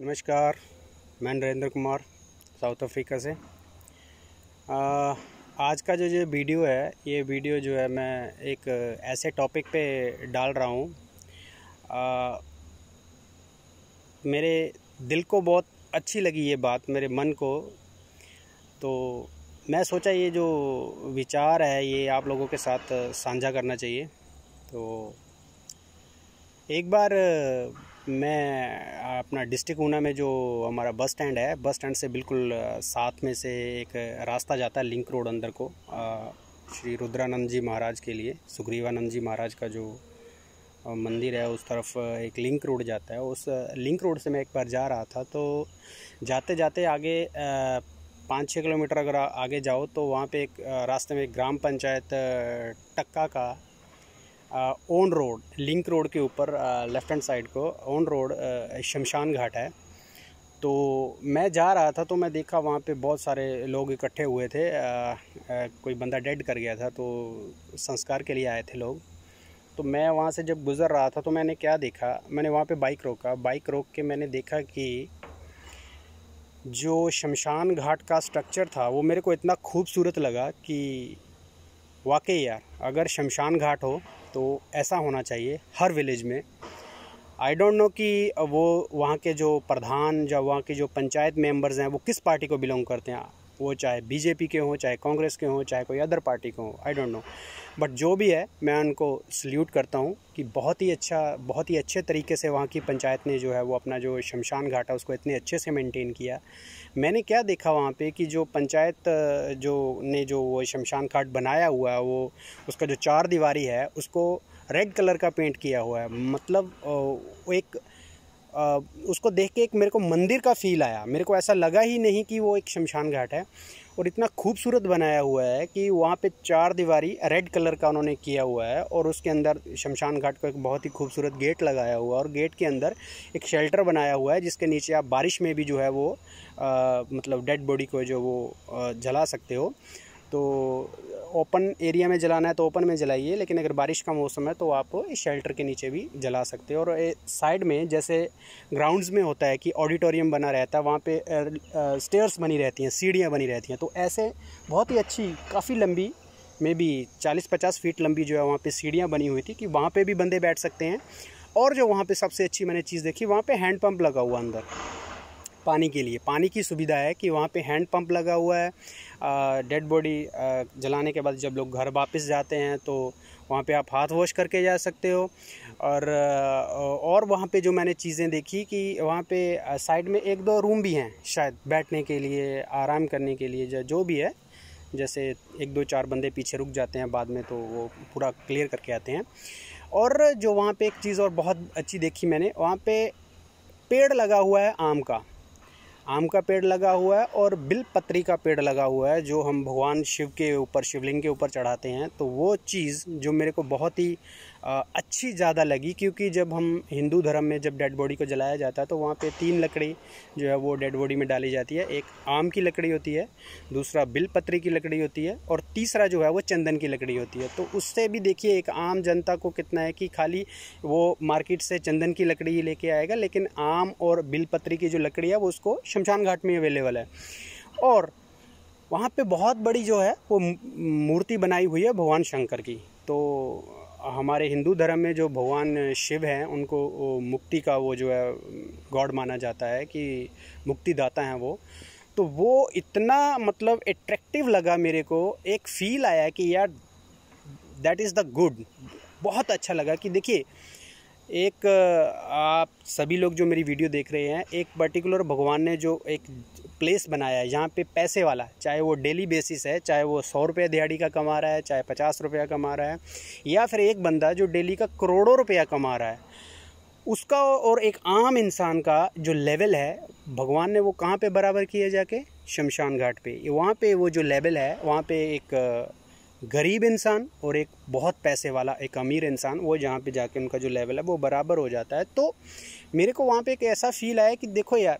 नमस्कार मैं Narendra Kumar south Africa से आ, आज का जो जो वीडियो है ये वीडियो जो है मैं एक ऐसे टॉपिक पे डाल रहा हूँ मेरे दिल को बहुत अच्छी लगी ये बात मेरे मन को तो मैं सोचा ये जो विचार है ये आप लोगों के साथ साझा करना चाहिए तो एक बार मैं अपना डिस्ट्रिक्ट ऊना में जो हमारा बस स्टैंड है बस स्टैंड से बिल्कुल साथ में से एक रास्ता जाता है लिंक रोड अंदर को श्री रुद्रानंद जी महाराज के लिए सुग्रीवानंद जी महाराज का जो मंदिर है उस तरफ एक लिंक रोड जाता है उस लिंक रोड से मैं एक बार जा रहा था तो जाते जाते आगे पाँच छः किलोमीटर अगर आगे जाओ तो वहाँ पे एक रास्ते में ग्राम पंचायत टक्का का ओन रोड लिंक रोड के ऊपर लेफ़्ट हैंड साइड को ओन रोड शमशान घाट है तो मैं जा रहा था तो मैं देखा वहाँ पे बहुत सारे लोग इकट्ठे हुए थे आ, आ, कोई बंदा डेड कर गया था तो संस्कार के लिए आए थे लोग तो मैं वहाँ से जब गुज़र रहा था तो मैंने क्या देखा मैंने वहाँ पे बाइक रोका बाइक रोक के मैंने देखा कि जो शमशान घाट का स्ट्रक्चर था वो मेरे को इतना खूबसूरत लगा कि वाकई यार अगर शमशान घाट हो तो ऐसा होना चाहिए हर विलेज में आई डोंट नो कि वो वहाँ के जो प्रधान या वहाँ के जो पंचायत मेंबर्स हैं वो किस पार्टी को बिलोंग करते हैं वो चाहे बीजेपी के हों चाहे कांग्रेस के हों चाहे कोई अदर पार्टी के हों आई डोंट नो बट जो भी है मैं उनको सल्यूट करता हूँ कि बहुत ही अच्छा बहुत ही अच्छे तरीके से वहाँ की पंचायत ने जो है वो अपना जो शमशान घाट है उसको इतने अच्छे से मेंटेन किया मैंने क्या देखा वहाँ पे कि जो पंचायत जो ने जो वो शमशान घाट बनाया हुआ है वो उसका जो चार दीवारी है उसको रेड कलर का पेंट किया हुआ है मतलब एक उसको देख के एक मेरे को मंदिर का फील आया मेरे को ऐसा लगा ही नहीं कि वो एक शमशान घाट है और इतना खूबसूरत बनाया हुआ है कि वहाँ पे चार दीवारी रेड कलर का उन्होंने किया हुआ है और उसके अंदर शमशान घाट का एक बहुत ही खूबसूरत गेट लगाया हुआ है और गेट के अंदर एक शेल्टर बनाया हुआ है जिसके नीचे आप बारिश में भी जो है वो आ, मतलब डेड बॉडी को जो वो आ, जला सकते हो तो ओपन एरिया में जलाना है तो ओपन में जलाइए लेकिन अगर बारिश का मौसम है तो आप इस शेल्टर के नीचे भी जला सकते हो और साइड में जैसे ग्राउंड्स में होता है कि ऑडिटोरियम बना रहता है वहाँ पे स्टेयर्स बनी रहती हैं सीढ़ियाँ बनी रहती हैं तो ऐसे बहुत ही अच्छी काफ़ी लंबी मे बी चालीस पचास फीट लंबी जो है वहाँ पर सीढ़ियाँ बनी हुई थी कि वहाँ पर भी बंदे बैठ सकते हैं और जो वहाँ पर सबसे अच्छी मैंने चीज़ देखी वहाँ पर हैंडपम्प लगा हुआ अंदर पानी के लिए पानी की सुविधा है कि वहाँ पे हैंड पंप लगा हुआ है डेड बॉडी जलाने के बाद जब लोग घर वापस जाते हैं तो वहाँ पे आप हाथ वॉश करके जा सकते हो और और वहाँ पे जो मैंने चीज़ें देखी कि वहाँ पे साइड में एक दो रूम भी हैं शायद बैठने के लिए आराम करने के लिए जो भी है जैसे एक दो चार बंदे पीछे रुक जाते हैं बाद में तो वो पूरा क्लियर करके आते हैं और जो वहाँ पे एक चीज़ और बहुत अच्छी देखी मैंने वहाँ पे पेड़ लगा हुआ है आम का आम का पेड़ लगा हुआ है और बिलपत्री का पेड़ लगा हुआ है जो हम भगवान शिव के ऊपर शिवलिंग के ऊपर चढ़ाते हैं तो वो चीज़ जो मेरे को बहुत ही अच्छी ज़्यादा लगी क्योंकि जब हम हिंदू धर्म में जब डेड बॉडी को जलाया जाता है तो वहाँ पे तीन लकड़ी जो है वो डेड बॉडी में डाली जाती है एक आम की लकड़ी होती है दूसरा बिलपत्री की लकड़ी होती है और तीसरा जो है वो चंदन की लकड़ी होती है तो उससे भी देखिए एक आम जनता को कितना है कि खाली वो मार्केट से चंदन की लकड़ी ही लेके आएगा लेकिन आम और बिलपत्री की जो लकड़ी है वो उसको शमशान घाट में अवेलेबल है और वहाँ पर बहुत बड़ी जो है वो मूर्ति बनाई हुई है भगवान शंकर की तो हमारे हिंदू धर्म में जो भगवान शिव हैं उनको मुक्ति का वो जो है गॉड माना जाता है कि मुक्तिदाता हैं वो तो वो इतना मतलब एट्रैक्टिव लगा मेरे को एक फील आया कि यार दैट इज़ द गुड बहुत अच्छा लगा कि देखिए एक आप सभी लोग जो मेरी वीडियो देख रहे हैं एक पर्टिकुलर भगवान ने जो एक प्लेस बनाया है जहाँ पे पैसे वाला चाहे वो डेली बेसिस है चाहे वो सौ रुपया दिहाड़ी का कमा रहा है चाहे पचास रुपया कमा रहा है या फिर एक बंदा जो डेली का करोड़ों रुपया कमा रहा है उसका और एक आम इंसान का जो लेवल है भगवान ने वो कहाँ पे बराबर किया जाके शमशान घाट पे वहाँ पे वो जो लेवल है वहाँ पे एक गरीब इंसान और एक बहुत पैसे वाला एक अमीर इंसान वो जहाँ पे जाके उनका जो लेवल है वो बराबर हो जाता है तो मेरे को वहाँ पे एक ऐसा फील आया कि देखो यार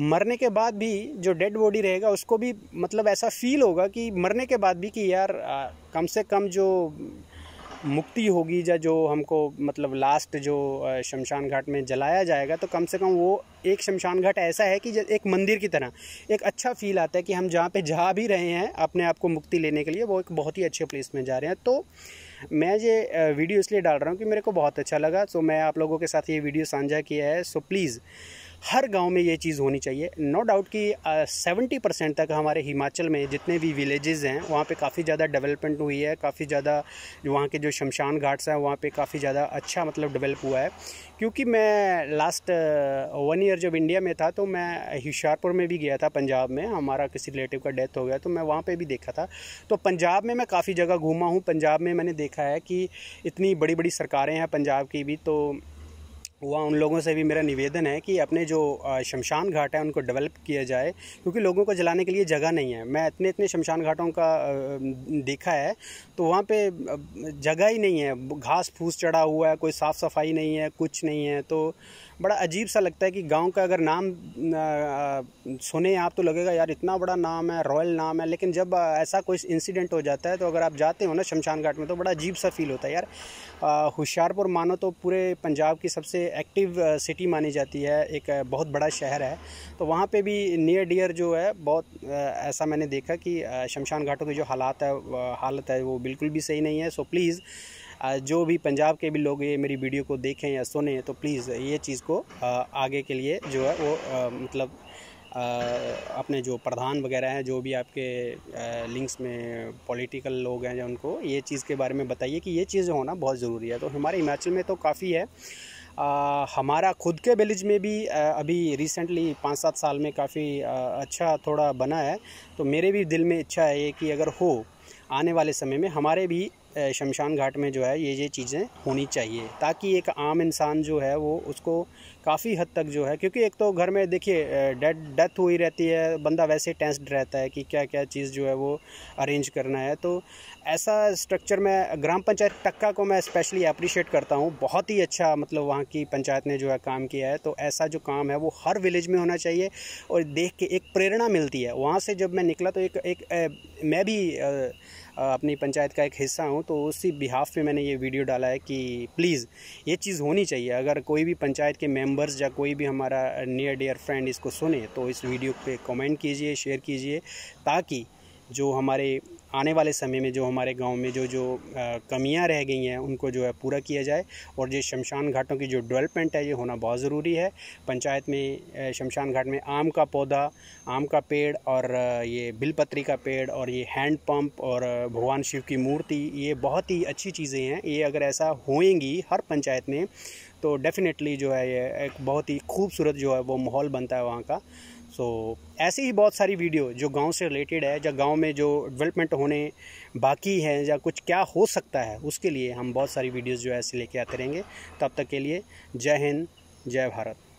मरने के बाद भी जो डेड बॉडी रहेगा उसको भी मतलब ऐसा फील होगा कि मरने के बाद भी कि यार आ, कम से कम जो मुक्ति होगी या जो हमको मतलब लास्ट जो शमशान घाट में जलाया जाएगा तो कम से कम वो एक शमशान घाट ऐसा है कि एक मंदिर की तरह एक अच्छा फील आता है कि हम जहाँ पे जा भी रहे हैं अपने आप को मुक्ति लेने के लिए वो एक बहुत ही अच्छे प्लेस में जा रहे हैं तो मैं ये वीडियो इसलिए डाल रहा हूँ कि मेरे को बहुत अच्छा लगा सो मैं आप लोगों के साथ ये वीडियो साझा किया है सो प्लीज़ हर गांव में ये चीज़ होनी चाहिए नो डाउट कि सेवेंटी परसेंट तक हमारे हिमाचल में जितने भी विलेजेस हैं वहाँ पे काफ़ी ज़्यादा डेवलपमेंट हुई है काफ़ी ज़्यादा वहाँ के जो शमशान घाट्स हैं वहाँ पे काफ़ी ज़्यादा अच्छा मतलब डेवलप हुआ है क्योंकि मैं लास्ट वन ईयर जब इंडिया में था तो मैं होशियारपुर में भी गया था पंजाब में हमारा किसी रिलेटिव का डेथ हो गया तो मैं वहाँ पर भी देखा था तो पंजाब में मैं काफ़ी जगह घूमा हूँ पंजाब में मैंने देखा है कि इतनी बड़ी बड़ी सरकारें हैं पंजाब की भी तो वहाँ उन लोगों से भी मेरा निवेदन है कि अपने जो शमशान घाट है उनको डेवलप किया जाए क्योंकि लोगों को जलाने के लिए जगह नहीं है मैं इतने इतने शमशान घाटों का देखा है तो वहाँ पे जगह ही नहीं है घास फूस चढ़ा हुआ है कोई साफ़ सफाई नहीं है कुछ नहीं है तो बड़ा अजीब सा लगता है कि गांव का अगर नाम सुने आप तो लगेगा यार इतना बड़ा नाम है रॉयल नाम है लेकिन जब ऐसा कोई इंसिडेंट हो जाता है तो अगर आप जाते हो ना शमशान घाट में तो बड़ा अजीब सा फील होता है यार होशियारपुर मानो तो पूरे पंजाब की सबसे एक्टिव सिटी uh, मानी जाती है एक uh, बहुत बड़ा शहर है तो वहाँ पे भी नियर डियर जो है बहुत uh, ऐसा मैंने देखा कि शमशान घाटों की जो हालात है हालत है वो बिल्कुल भी सही नहीं है सो प्लीज़ जो भी पंजाब के भी लोग ये मेरी वीडियो को देखें या सुने तो प्लीज़ ये चीज़ को आगे के लिए जो है वो मतलब आ, अपने जो प्रधान वगैरह हैं जो भी आपके लिंक्स में पॉलिटिकल लोग हैं जो उनको ये चीज़ के बारे में बताइए कि ये चीज़ होना बहुत ज़रूरी है तो हमारे हिमाचल में तो काफ़ी है आ, हमारा खुद के विलेज में भी आ, अभी रिसेंटली पाँच सात साल में काफ़ी अच्छा थोड़ा बना है तो मेरे भी दिल में इच्छा है ये कि अगर हो आने वाले समय में हमारे भी शमशान घाट में जो है ये ये चीज़ें होनी चाहिए ताकि एक आम इंसान जो है वो उसको काफ़ी हद तक जो है क्योंकि एक तो घर में देखिए डेड डेथ हुई रहती है बंदा वैसे टेंस्ड रहता है कि क्या क्या चीज़ जो है वो अरेंज करना है तो ऐसा स्ट्रक्चर मैं ग्राम पंचायत टक्का को मैं स्पेशली अप्रिशिएट करता हूँ बहुत ही अच्छा मतलब वहाँ की पंचायत ने जो है काम किया है तो ऐसा जो काम है वो हर विलेज में होना चाहिए और देख के एक प्रेरणा मिलती है वहाँ से जब मैं निकला तो एक एक, ए, मैं भी आ, अपनी पंचायत का एक हिस्सा हूँ तो उसी बिहाफ पे मैंने ये वीडियो डाला है कि प्लीज़ ये चीज़ होनी चाहिए अगर कोई भी पंचायत के मेंबर्स या कोई भी हमारा नियर डियर फ्रेंड इसको सुने तो इस वीडियो पे कमेंट कीजिए शेयर कीजिए ताकि जो हमारे आने वाले समय में जो हमारे गांव में जो जो कमियां रह गई हैं उनको जो है पूरा किया जाए और जो शमशान घाटों की जो डेवलपमेंट है ये होना बहुत ज़रूरी है पंचायत में शमशान घाट में आम का पौधा आम का पेड़ और ये बिलपत्री का पेड़ और ये हैंड और भगवान शिव की मूर्ति ये बहुत ही अच्छी चीज़ें हैं ये अगर ऐसा होएंगी हर पंचायत में तो डेफ़िनेटली जो है ये एक बहुत ही खूबसूरत जो है वो माहौल बनता है वहाँ का सो so, ऐसे ही बहुत सारी वीडियो जो गांव से रिलेटेड है या गांव में जो डेवलपमेंट होने बाकी हैं या कुछ क्या हो सकता है उसके लिए हम बहुत सारी वीडियोस जो है ऐसे लेके आते रहेंगे तब तक के लिए जय हिंद जय भारत